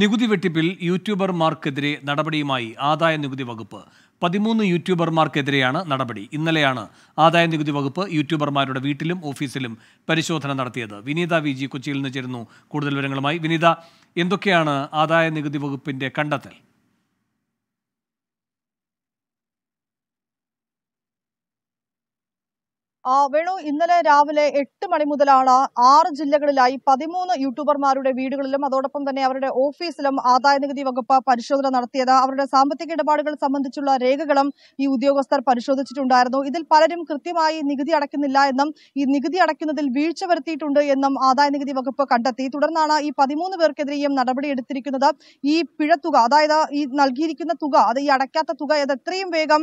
നികുതി വെട്ടിപ്പിൽ യൂട്യൂബർമാർക്കെതിരെ നടപടിയുമായി ആദായ നികുതി വകുപ്പ് പതിമൂന്ന് യൂട്യൂബർമാർക്കെതിരെയാണ് നടപടി ഇന്നലെയാണ് ആദായ നികുതി വകുപ്പ് യൂട്യൂബർമാരുടെ വീട്ടിലും ഓഫീസിലും പരിശോധന നടത്തിയത് വിനീത വി ജി കൊച്ചിയിൽ നിന്ന് ചേരുന്നു കൂടുതൽ വിവരങ്ങളുമായി വിനീത എന്തൊക്കെയാണ് ആദായ നികുതി വകുപ്പിന്റെ കണ്ടെത്തൽ വേണു ഇന്നലെ രാവിലെ എട്ട് മണി മുതലാണ് ആറ് ജില്ലകളിലായി പതിമൂന്ന് യൂട്യൂബർമാരുടെ വീടുകളിലും അതോടൊപ്പം തന്നെ അവരുടെ ഓഫീസിലും ആദായ നികുതി വകുപ്പ് പരിശോധന നടത്തിയത് അവരുടെ സാമ്പത്തിക ഇടപാടുകൾ സംബന്ധിച്ചുള്ള രേഖകളും ഈ ഉദ്യോഗസ്ഥർ പരിശോധിച്ചിട്ടുണ്ടായിരുന്നു ഇതിൽ പലരും കൃത്യമായി നികുതി അടയ്ക്കുന്നില്ല എന്നും ഈ നികുതി അടയ്ക്കുന്നതിൽ വീഴ്ച വരുത്തിയിട്ടുണ്ട് എന്നും ആദായ നികുതി വകുപ്പ് കണ്ടെത്തി തുടർന്നാണ് ഈ പതിമൂന്ന് പേർക്കെതിരെയും നടപടിയെടുത്തിരിക്കുന്നത് ഈ പിഴത്തുക അതായത് ഈ നൽകിയിരിക്കുന്ന തുക അത് ഈ അടയ്ക്കാത്ത തുക അത് എത്രയും വേഗം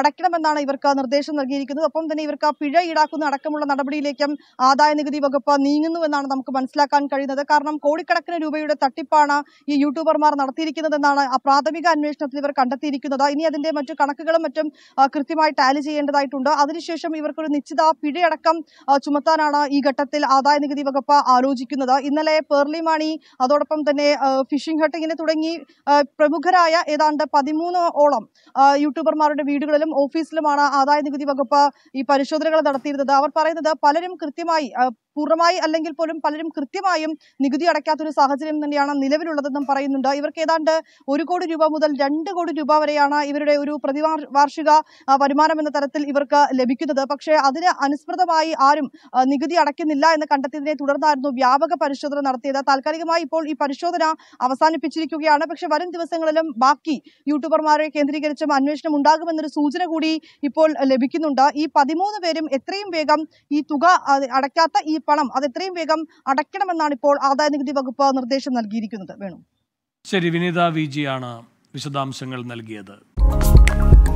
അടയ്ക്കണമെന്നാണ് ഇവർക്ക് നിർദ്ദേശം നൽകിയിരിക്കുന്നത് ഒപ്പം തന്നെ ഇവർക്ക് പിഴ പിഴ ഈടാക്കുന്ന അടക്കമുള്ള നടപടിയിലേക്കും ആദായ നികുതി വകുപ്പ് നീങ്ങുന്നുവെന്നാണ് നമുക്ക് മനസ്സിലാക്കാൻ കഴിയുന്നത് കാരണം കോടിക്കണക്കിന് രൂപയുടെ തട്ടിപ്പാണ് ഈ യൂട്യൂബർമാർ നടത്തിയിരിക്കുന്നതെന്നാണ് ആ പ്രാഥമിക അന്വേഷണത്തിൽ ഇവർ കണ്ടെത്തിയിരിക്കുന്നത് ഇനി അതിന്റെ മറ്റു കണക്കുകളും മറ്റും കൃത്യമായി ടാലി ചെയ്യേണ്ടതായിട്ടുണ്ട് അതിനുശേഷം ഇവർക്കൊരു നിശ്ചിത പിഴയടക്കം ചുമത്താനാണ് ഈ ഘട്ടത്തിൽ ആദായ നികുതി വകുപ്പ് ആലോചിക്കുന്നത് ഇന്നലെ പേർലി മാണി അതോടൊപ്പം തന്നെ ഫിഷിംഗ് ഹട്ട് ഇങ്ങനെ തുടങ്ങി പ്രമുഖരായ ഏതാണ്ട് പതിമൂന്നോളം യൂട്യൂബർമാരുടെ വീടുകളിലും ഓഫീസിലുമാണ് ആദായ നികുതി വകുപ്പ് ഈ പരിശോധനകൾ നടത്തിയിരുന്നത് അവർ പറയുന്നത് പലരും കൃത്യമായി പൂർണ്ണമായി അല്ലെങ്കിൽ പോലും പലരും കൃത്യമായും നികുതി ഒരു സാഹചര്യം തന്നെയാണ് നിലവിലുള്ളതെന്നും പറയുന്നുണ്ട് ഇവർക്ക് ഏതാണ്ട് ഒരു കോടി രൂപ മുതൽ രണ്ട് കോടി രൂപ വരെയാണ് ഇവരുടെ ഒരു പ്രതിവാർഷിക വരുമാനം എന്ന തരത്തിൽ ഇവർക്ക് ലഭിക്കുന്നത് പക്ഷേ അതിന് അനുസൃതമായി ആരും നികുതി അടയ്ക്കുന്നില്ല എന്ന് കണ്ടെത്തിയതിനെ തുടർന്നായിരുന്നു വ്യാപക പരിശോധന നടത്തിയത് താൽക്കാലികമായി ഇപ്പോൾ ഈ പരിശോധന അവസാനിപ്പിച്ചിരിക്കുകയാണ് പക്ഷെ വരും ദിവസങ്ങളിലും ബാക്കി യൂട്യൂബർമാരെ കേന്ദ്രീകരിച്ചും അന്വേഷണം ഉണ്ടാകുമെന്നൊരു സൂചന കൂടി ഇപ്പോൾ ലഭിക്കുന്നുണ്ട് ഈ പതിമൂന്ന് പേരും എത്രയും വേഗം ഈ തുക അടയ്ക്കാത്ത ഈ പണം അത് എത്രയും വേഗം അടയ്ക്കണമെന്നാണ് ഇപ്പോൾ ആദായ നികുതി വകുപ്പ് നിർദ്ദേശം നൽകിയിരിക്കുന്നത് വേണു ശരി വിനീത വിജിയാണ് വിശദാംശങ്ങൾ നൽകിയത്